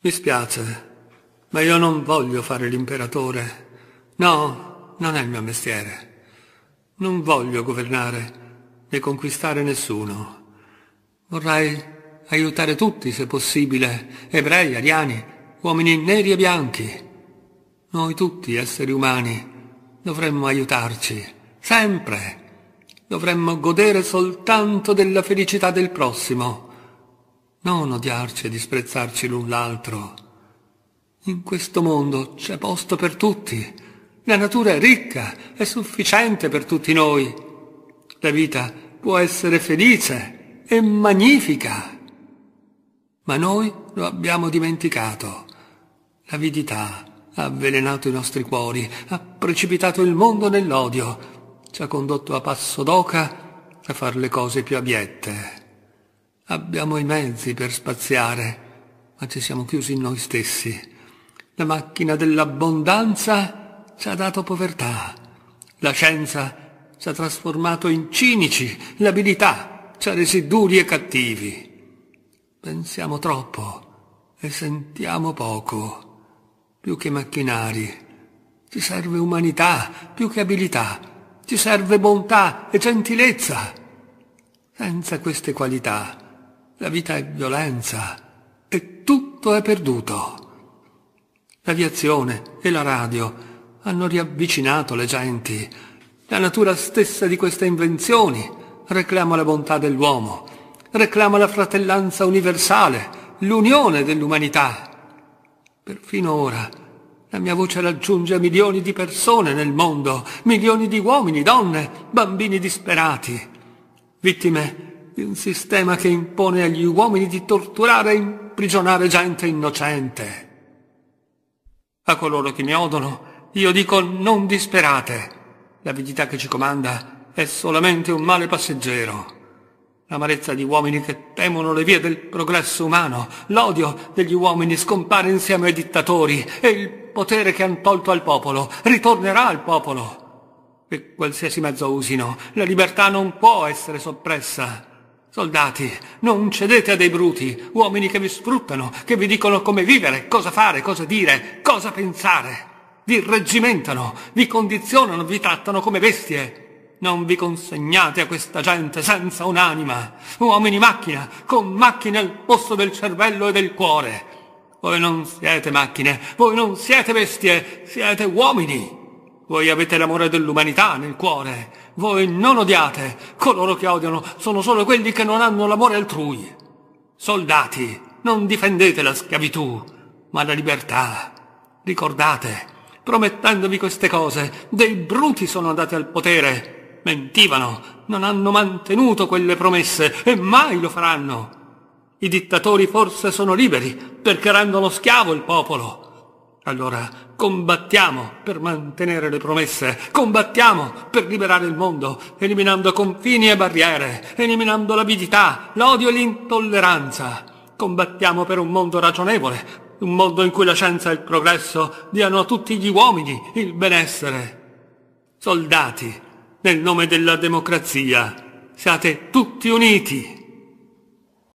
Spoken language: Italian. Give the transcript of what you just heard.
Mi spiace, ma io non voglio fare l'imperatore. No, non è il mio mestiere. Non voglio governare né conquistare nessuno. Vorrei aiutare tutti, se possibile, ebrei, ariani, uomini neri e bianchi. Noi tutti, esseri umani, dovremmo aiutarci, sempre. Dovremmo godere soltanto della felicità del prossimo non odiarci e disprezzarci l'un l'altro. In questo mondo c'è posto per tutti. La natura è ricca, è sufficiente per tutti noi. La vita può essere felice e magnifica. Ma noi lo abbiamo dimenticato. L'avidità ha avvelenato i nostri cuori, ha precipitato il mondo nell'odio, ci ha condotto a passo d'oca a far le cose più abiette. Abbiamo i mezzi per spaziare, ma ci siamo chiusi in noi stessi. La macchina dell'abbondanza ci ha dato povertà. La scienza ci ha trasformato in cinici, l'abilità ci ha resi duri e cattivi. Pensiamo troppo e sentiamo poco. Più che macchinari, ci serve umanità più che abilità, ci serve bontà e gentilezza. Senza queste qualità la vita è violenza e tutto è perduto. L'aviazione e la radio hanno riavvicinato le genti. La natura stessa di queste invenzioni reclama la bontà dell'uomo, reclama la fratellanza universale, l'unione dell'umanità. Perfino ora la mia voce raggiunge milioni di persone nel mondo, milioni di uomini, donne, bambini disperati, vittime di un sistema che impone agli uomini di torturare e imprigionare gente innocente. A coloro che mi odono, io dico non disperate. L'avidità che ci comanda è solamente un male passeggero. L'amarezza di uomini che temono le vie del progresso umano, l'odio degli uomini scompare insieme ai dittatori e il potere che han tolto al popolo ritornerà al popolo. Che qualsiasi mezzo usino, la libertà non può essere soppressa. Soldati, non cedete a dei bruti, uomini che vi sfruttano, che vi dicono come vivere, cosa fare, cosa dire, cosa pensare. Vi reggimentano, vi condizionano, vi trattano come bestie. Non vi consegnate a questa gente senza un'anima. Uomini macchina, con macchine al posto del cervello e del cuore. Voi non siete macchine, voi non siete bestie, siete uomini. Voi avete l'amore dell'umanità nel cuore. Voi non odiate. Coloro che odiano sono solo quelli che non hanno l'amore altrui. Soldati, non difendete la schiavitù, ma la libertà. Ricordate, promettendovi queste cose, dei bruti sono andati al potere. Mentivano, non hanno mantenuto quelle promesse e mai lo faranno. I dittatori forse sono liberi perché rendono schiavo il popolo allora combattiamo per mantenere le promesse, combattiamo per liberare il mondo, eliminando confini e barriere, eliminando l'avidità, l'odio e l'intolleranza. Combattiamo per un mondo ragionevole, un mondo in cui la scienza e il progresso diano a tutti gli uomini il benessere. Soldati, nel nome della democrazia, siate tutti uniti.